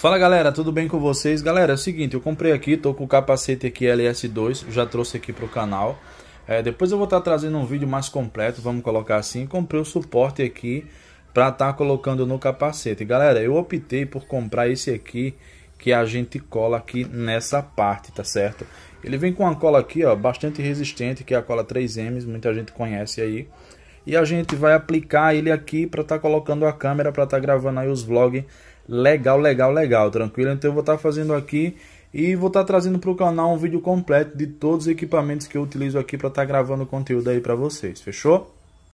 Fala galera, tudo bem com vocês? Galera, é o seguinte, eu comprei aqui, tô com o capacete aqui LS2, já trouxe aqui pro canal. É, depois eu vou estar tá trazendo um vídeo mais completo, vamos colocar assim. Comprei o suporte aqui para estar tá colocando no capacete. Galera, eu optei por comprar esse aqui que a gente cola aqui nessa parte, tá certo? Ele vem com uma cola aqui, ó, bastante resistente, que é a cola 3M, muita gente conhece aí e a gente vai aplicar ele aqui para estar tá colocando a câmera, para estar tá gravando aí os vlogs. Legal, legal, legal, tranquilo? Então eu vou estar tá fazendo aqui e vou estar tá trazendo para o canal um vídeo completo de todos os equipamentos que eu utilizo aqui para estar tá gravando conteúdo aí para vocês, fechou?